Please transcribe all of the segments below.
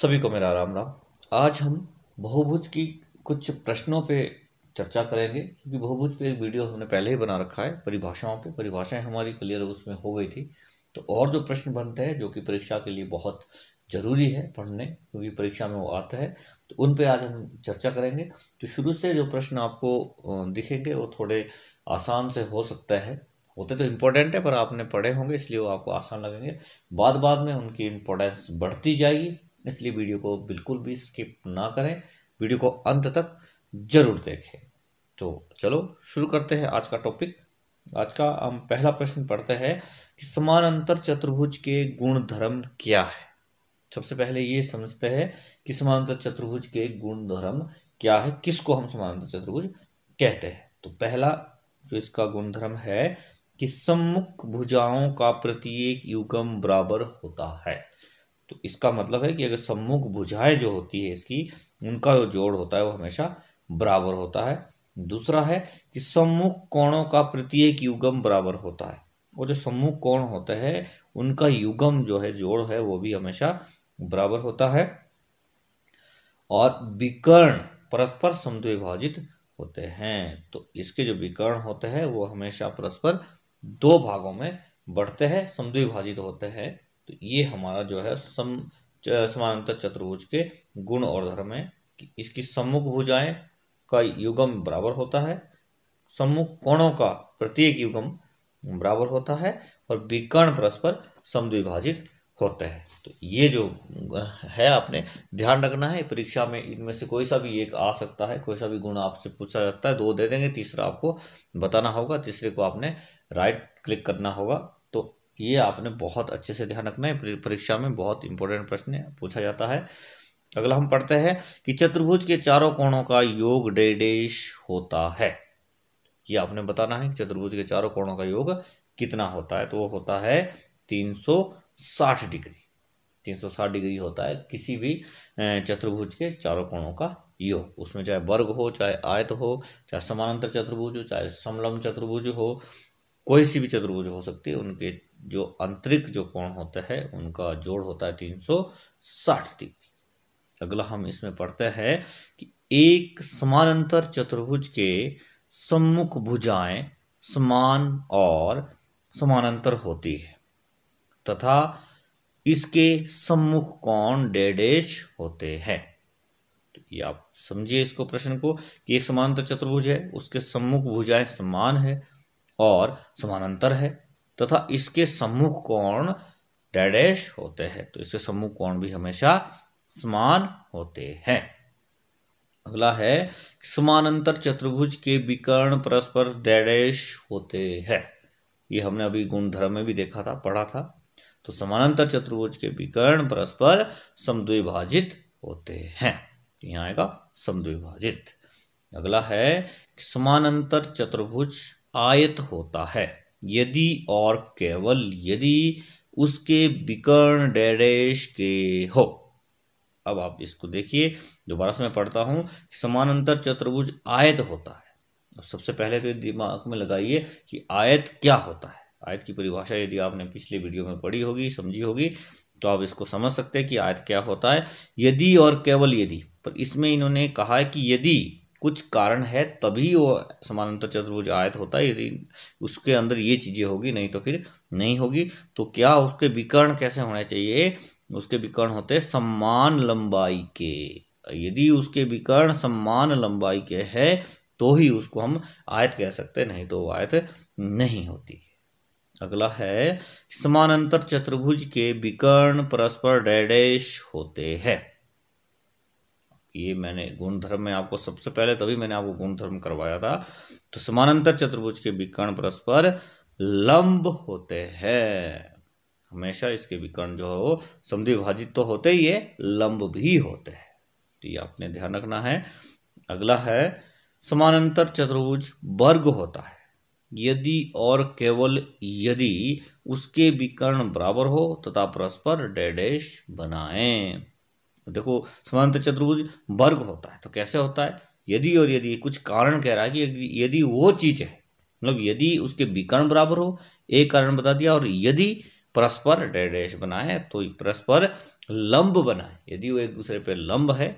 सभी को मेरा राम राम आज हम बहुभुज की कुछ प्रश्नों पे चर्चा करेंगे क्योंकि बहुभुज पे एक वीडियो हमने पहले ही बना रखा है परिभाषाओं पे परिभाषाएं हमारी क्लियर उसमें हो गई थी तो और जो प्रश्न बनते हैं जो कि परीक्षा के लिए बहुत ज़रूरी है पढ़ने क्योंकि परीक्षा में वो आता है तो उन पे आज हम चर्चा करेंगे तो शुरू से जो प्रश्न आपको दिखेंगे वो थोड़े आसान से हो सकता है होते तो इम्पोर्टेंट है पर आपने पढ़े होंगे इसलिए वो आपको आसान लगेंगे बाद बाद में उनकी इम्पोर्टेंस बढ़ती जाएगी इसलिए वीडियो को बिल्कुल भी स्किप ना करें वीडियो को अंत तक जरूर देखें तो चलो शुरू करते हैं आज का टॉपिक आज का हम पहला प्रश्न पढ़ते हैं कि समानांतर चतुर्भुज के गुण धर्म क्या है सबसे पहले ये समझते हैं कि समानांतर चतुर्भुज के गुण धर्म क्या है किसको हम समानांतर चतुर्भुज कहते हैं तो पहला जो इसका गुणधर्म है कि सम्मुख भुजाओं का प्रत्येक युगम बराबर होता है तो इसका मतलब है कि अगर सम्मुख भुजाएं जो होती है इसकी उनका जो जोड़ होता है वो हमेशा बराबर होता है दूसरा है कि सम्मुख कोणों का प्रत्येक युगम बराबर होता है और जो सम्मुख कोण होते हैं उनका युगम जो है जोड़ है वो भी हमेशा बराबर होता है और विकर्ण परस्पर समद्विभाजित होते हैं तो इसके जो विकर्ण होते हैं वो हमेशा परस्पर दो भागों में बढ़ते हैं समद्विभाजित होते हैं तो ये हमारा जो है सम समानांतर चतुर्भुज के गुण और धर्म है इसकी सम्मुख भुजाएं का युगम बराबर होता है सम्मुख कोणों का प्रत्येक युगम बराबर होता है और विकर्ण परस्पर समद्विभाजित होते हैं तो ये जो है आपने ध्यान रखना है परीक्षा में इनमें से कोई सा भी एक आ सकता है कोई सा भी गुण आपसे पूछा जाता है दो दे देंगे तीसरा आपको बताना होगा तीसरे को आपने राइट क्लिक करना होगा ये आपने बहुत अच्छे से ध्यान रखना है परीक्षा में बहुत इंपॉर्टेंट प्रश्न पूछा जाता है अगला हम पढ़ते हैं कि चतुर्भुज के चारों कोणों का योग डेडेश होता है ये आपने बताना है कि चतुर्भुज के चारों कोणों का योग कितना होता है तो वो होता है 360 डिग्री 360 डिग्री होता है किसी भी चतुर्भुज के चारों कोणों का योग उसमें चाहे वर्ग हो चाहे आयत हो चाहे समानांतर चतुर्भुज हो चाहे समलम चतुर्भुज हो कोई सी भी चतुर्भुज हो सकती है उनके जो आंतरिक जो कोण होता है उनका जोड़ होता है तीन सौ साठ डिग्री अगला हम इसमें पढ़ते हैं कि एक समानांतर चतुर्भुज के सम्मुख भुजाएं समान और समानांतर होती है तथा इसके सम्मुख कोण डेडेश होते हैं तो ये आप समझिए इसको प्रश्न को कि एक समानांतर चतुर्भुज है उसके सम्मुख भुजाएं समान है और समानांतर है तथा इसके सम्मुख कोण डैडेश होते हैं तो इसके सम्मुख कोण भी हमेशा समान होते हैं अगला है समानांतर चतुर्भुज के विकर्ण परस्पर डैडेश होते हैं ये हमने अभी गुणधर्म में भी देखा था पढ़ा था तो समानांतर चतुर्भुज के विकर्ण परस्पर समद्विभाजित होते हैं तो यहाँ आएगा समद्विभाजित अगला है समानांतर चतुर्भुज आयत होता है यदि और केवल यदि उसके विकर्ण डेडेश के हो अब आप इसको देखिए दोबारा से मैं पढ़ता हूँ समानांतर चतुर्भुज आयत होता है अब सबसे पहले तो दिमाग में लगाइए कि आयत क्या होता है आयत की परिभाषा यदि आपने पिछले वीडियो में पढ़ी होगी समझी होगी तो आप इसको समझ सकते हैं कि आयत क्या होता है यदि और केवल यदि पर इसमें इन्होंने कहा है कि यदि कुछ कारण है तभी वो समानांतर चतुर्भुज आयत होता है यदि उसके अंदर ये चीज़ें होगी नहीं तो फिर नहीं होगी तो क्या उसके विकर्ण कैसे होने चाहिए उसके विकर्ण होते सम्मान लंबाई के यदि उसके विकर्ण सम्मान लंबाई के है तो ही उसको हम आयत कह सकते नहीं तो वो आयत नहीं होती अगला है समानांतर चतुर्भुज के विकर्ण परस्पर डैडेश होते हैं ये मैंने गुण धर्म में आपको सबसे पहले तभी मैंने आपको गुण धर्म करवाया था तो समानांतर चतुर्भुज के विकर्ण परस्पर लंब होते हैं हमेशा इसके विकर्ण जो है वो समद्विभाजित तो होते ही है लंब भी होते हैं तो ये आपने ध्यान रखना है अगला है समानांतर चतुर्भुज वर्ग होता है यदि और केवल यदि उसके विकर्ण बराबर हो तथा परस्पर डेडेश बनाएं तो देखो समांतर चतुर्भुज वर्ग होता है तो कैसे होता है यदि और यदि कुछ कारण कह रहा है कि यदि वो चीज़ है मतलब यदि उसके विकर्ण बराबर हो एक कारण बता दिया और यदि परस्पर डैश बनाए तो परस्पर लंब बनाए यदि वो एक दूसरे पर लंब है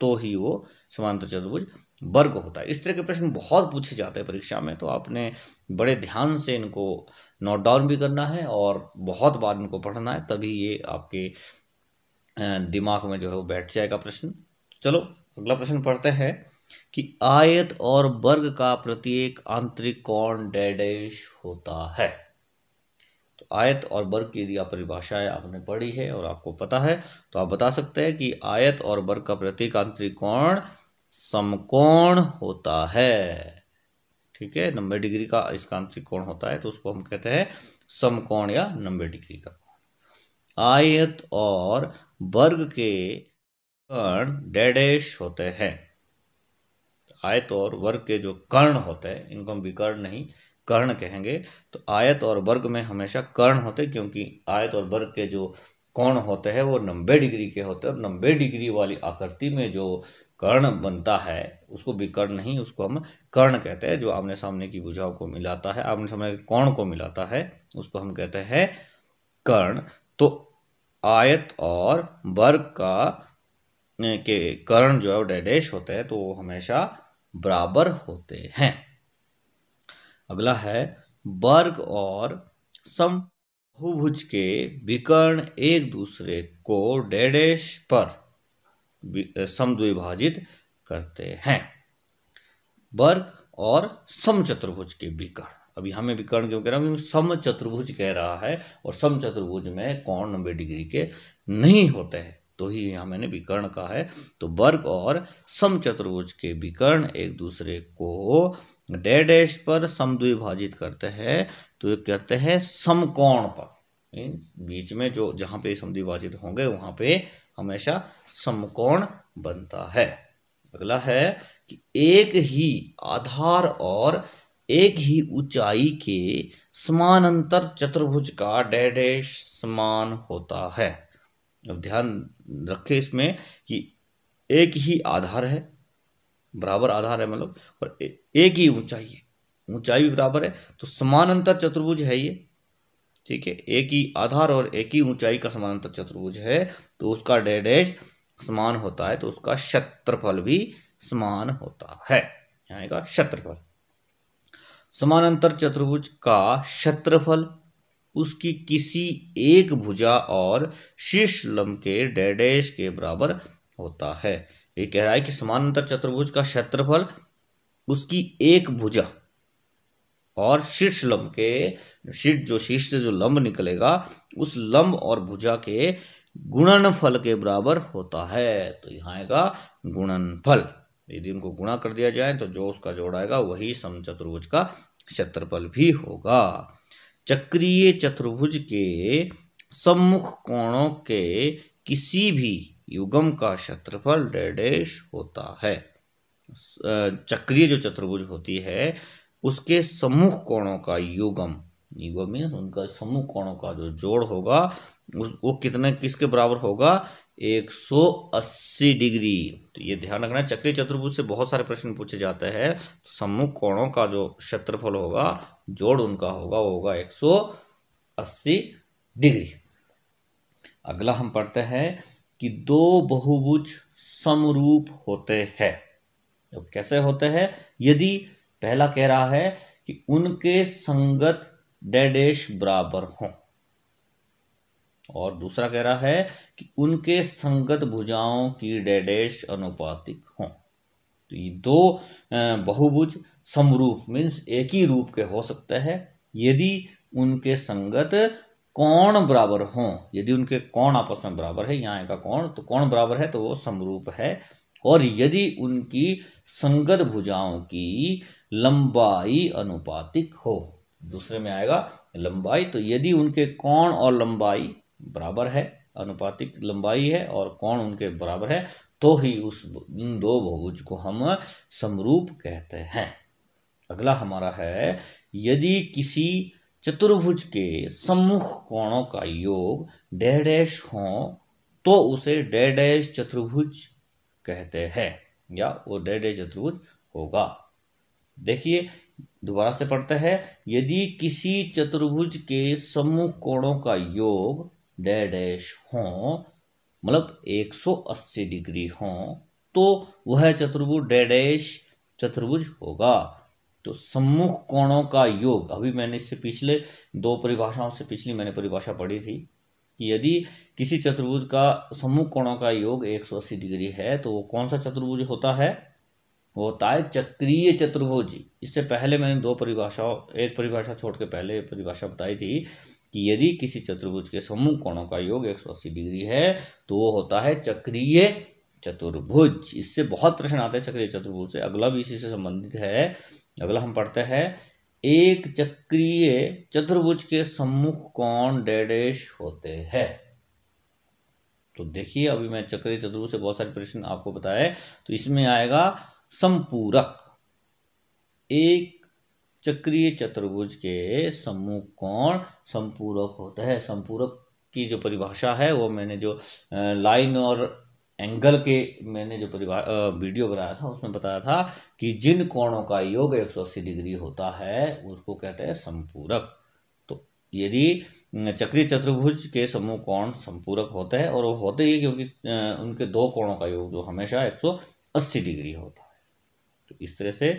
तो ही वो समांतर चतुर्भुज वर्ग होता है इस तरह के प्रश्न बहुत पूछे जाते हैं परीक्षा में तो आपने बड़े ध्यान से इनको नोट डाउन भी करना है और बहुत बार इनको पढ़ना है तभी ये आपके दिमाग में जो है वो बैठ जाएगा प्रश्न चलो अगला प्रश्न पढ़ते हैं कि आयत और वर्ग का प्रत्येक आंतरिक कोण डेडेश होता है तो आयत और वर्ग की यदि परिभाषाएं आपने पढ़ी है और आपको पता है तो आप बता सकते हैं कि आयत और वर्ग का प्रत्येक आंतरिक कोण समकोण होता है ठीक है नब्बे डिग्री का इसका आंतरिक कोण होता है तो उसको हम कहते हैं समकोण या नब्बे डिग्री का आयत और वर्ग के कर्ण डेडेश होते हैं आयत और वर्ग के जो कर्ण होते हैं इनको हम विकर्ण नहीं कर्ण कहेंगे तो आयत और वर्ग में हमेशा कर्ण होते क्योंकि आयत और वर्ग के जो कोण होते हैं वो नब्बे डिग्री के होते हैं और नब्बे डिग्री वाली आकृति में जो कर्ण बनता है उसको विकर्ण नहीं उसको हम कर्ण कहते हैं जो आमने सामने की बुझाव को मिलाता है आमने सामने के कोण को मिलाता है उसको हम कहते हैं कर्ण तो आयत और वर्ग का के कर्ण जो है वो डैडेश होते हैं तो वो हमेशा बराबर होते हैं अगला है वर्ग और समुभुज के विकर्ण एक दूसरे को डैडेश पर समद्विभाजित करते हैं वर्ग और समचतुर्भुज के विकर्ण अब यहाँ में भी कर्ण क्यों कह रहा हूँ सम चतुर्भुज कह रहा है और सम चतुर्भुज में कौन नब्बे डिग्री के नहीं होते हैं तो ही यहाँ मैंने विकर्ण कहा है तो वर्ग और सम चतुर्भुज के विकर्ण एक दूसरे को डे डैश पर समद्विभाजित करते हैं तो ये कहते हैं समकोण पर बीच में जो जहाँ पे समद्विभाजित होंगे वहाँ पे हमेशा समकोण बनता है अगला है कि एक ही आधार और एक ही ऊंचाई के समानांतर चतुर्भुज का डेडेश समान होता है अब ध्यान रखें इसमें कि एक ही आधार है बराबर आधार है मतलब और एक ही ऊंचाई है ऊंचाई भी बराबर है तो समानांतर चतुर्भुज है ये ठीक है एक ही आधार और एक ही ऊंचाई का समानांतर चतुर्भुज है तो उसका डेडेज समान होता है तो उसका क्षेत्रफल भी समान होता है यानी का क्षेत्रफल समानांतर चतुर्भुज का क्षेत्रफल उसकी किसी एक भुजा और शीर्ष लंब के डेडेश के बराबर होता है ये कह रहा है कि समानांतर चतुर्भुज का क्षेत्रफल उसकी एक भुजा और शीर्ष लंब के शीर्ष जो शीर्ष से जो लंब निकलेगा उस लंब और भुजा के गुणनफल के बराबर होता है तो यहाँ आएगा गुणनफल यदि उनको गुणा कर दिया जाए तो जो उसका जोड़ आएगा वही समचतुर्भुज का क्षेत्रफल भी होगा चक्रीय चतुर्भुज के सम्मुख कोणों के किसी भी युगम का क्षेत्रफल डेडेश होता है चक्रीय जो चतुर्भुज होती है उसके सम्मुख कोणों का युगम युगम मीन्स उनका सम्मुख कोणों का जो जोड़ होगा उस वो कितने किसके बराबर होगा 180 डिग्री तो ये ध्यान रखना चक्रीय चतुर्भुज से बहुत सारे प्रश्न पूछे जाते हैं तो सम्मुख कोणों का जो क्षेत्रफल होगा जोड़ उनका होगा वो होगा 180 डिग्री अगला हम पढ़ते हैं कि दो बहुभुज समरूप होते हैं तो कैसे होते हैं यदि पहला कह रहा है कि उनके संगत डेडेश बराबर हों और दूसरा कह रहा है कि उनके संगत भुजाओं की डेडेश अनुपातिक हों तो ये दो बहुभुज समरूप मीन्स एक ही रूप के हो सकते हैं यदि उनके संगत कौन बराबर हों यदि उनके कौन आपस में बराबर है यहाँ का कौन तो कौन बराबर है तो वो समरूप है और यदि उनकी संगत भुजाओं की लंबाई अनुपातिक हो दूसरे में आएगा लंबाई तो यदि उनके कौन और लंबाई बराबर है अनुपातिक लंबाई है और कौन उनके बराबर है तो ही उस दो बहुज को हम समरूप कहते हैं अगला हमारा है यदि किसी चतुर्भुज के सम्मुख कोणों का योग डैश हो तो उसे डैश चतुर्भुज कहते हैं या वो डैश चतुर्भुज होगा देखिए दोबारा से पढ़ते हैं यदि किसी चतुर्भुज के सम्मुख कोणों का योग डे डैश हों मतलब 180 डिग्री हों तो वह चतुर्भुज डे डैश चतुर्भुज होगा तो सम्मुख कोणों का योग अभी मैंने इससे पिछले दो परिभाषाओं से पिछली मैंने परिभाषा पढ़ी थी कि यदि किसी चतुर्भुज का सम्मुख कोणों का योग 180 डिग्री है तो वो कौन सा चतुर्भुज होता है वो होता है चक्रीय चतुर्भुज इससे पहले मैंने दो परिभाषाओं एक परिभाषा छोड़ के पहले परिभाषा बताई थी कि यदि किसी चतुर्भुज के समूह कोणों का योग 180 डिग्री है तो वो होता है चक्रीय चतुर्भुज इससे बहुत प्रश्न आते हैं चक्रीय चतुर्भुज से अगला भी इसी से संबंधित है अगला हम पढ़ते हैं एक चक्रीय चतुर्भुज के सम्मुख कौन डेडेश होते हैं तो देखिए अभी मैं चक्रीय चतुर्भुज से बहुत सारे प्रश्न आपको बताए तो इसमें आएगा संपूरक एक चक्रीय चतुर्भुज के सम्मुख कोण संपूरक होता है संपूरक की जो परिभाषा है वो मैंने जो लाइन और एंगल के मैंने जो परिभा वीडियो बनाया था उसमें बताया था कि जिन कोणों का योग 180 डिग्री होता है उसको कहते हैं संपूरक तो यदि चक्रीय चतुर्भुज के समूह कोण संपूरक होते हैं और वो होते ही क्योंकि उनके दो कोणों का योग जो हमेशा 180 डिग्री होता है तो इस तरह से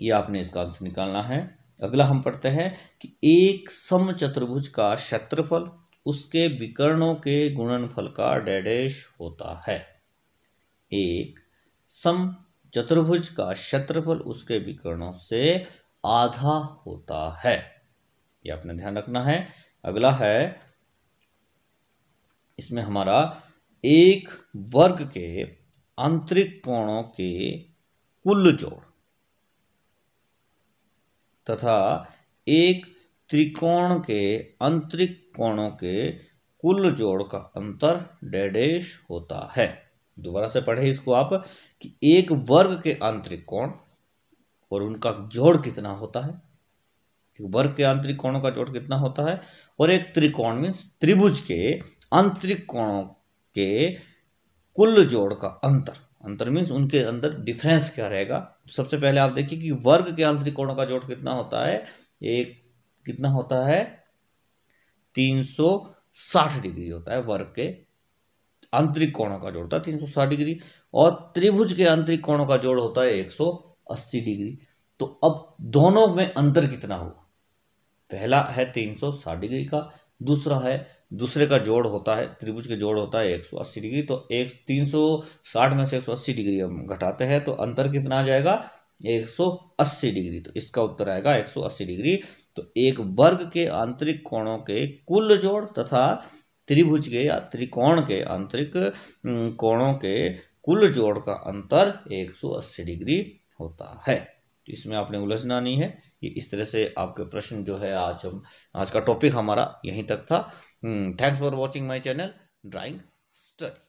ये आपने इसका आंसर निकालना है अगला हम पढ़ते हैं कि एक सम चतुर्भुज का क्षेत्रफल उसके विकर्णों के गुणनफल का डेडेश होता है एक सम चतुर्भुज का क्षेत्रफल उसके विकर्णों से आधा होता है ये आपने ध्यान रखना है अगला है इसमें हमारा एक वर्ग के आंतरिक कोणों के कुल जोड़ तथा एक त्रिकोण के आंतरिक कोणों के कुल जोड़ का अंतर डेडेश होता है दोबारा से पढ़े इसको आप कि एक वर्ग के आंतरिक कोण और उनका जोड़ कितना होता है एक वर्ग के आंतरिक कोणों का जोड़ कितना होता है और एक त्रिकोण मीन्स त्रिभुज के आंतरिक कोणों के कुल जोड़ का अंतर अंतर मीन्स उनके अंदर डिफरेंस क्या रहेगा सबसे पहले आप देखिए कि वर्ग के आंतरिक कोणों का जोड़ कितना होता है एक कितना होता है तीन सौ साठ डिग्री होता है वर्ग के आंतरिक कोणों का जोड़ता है तीन सौ साठ डिग्री और त्रिभुज के आंतरिक कोणों का जोड़ होता है एक सौ अस्सी डिग्री तो अब दोनों में अंतर कितना हो पहला है तीन सौ साठ डिग्री का दूसरा है दूसरे का जोड़ होता है त्रिभुज के जोड़ होता है एक सौ अस्सी डिग्री तो एक तीन सौ साठ में से एक सौ अस्सी डिग्री हम घटाते हैं तो अंतर कितना आ जाएगा एक सौ अस्सी डिग्री तो इसका उत्तर आएगा एक सौ अस्सी डिग्री तो एक वर्ग के आंतरिक कोणों के कुल जोड़ तथा त्रिभुज के या त्रिकोण के आंतरिक कोणों के कुल जोड़ का अंतर 180 डिग्री होता है तो इसमें आपने उलझना नहीं है ये इस तरह से आपके प्रश्न जो है आज हम आज का टॉपिक हमारा यहीं तक था thanks for watching my channel drawing study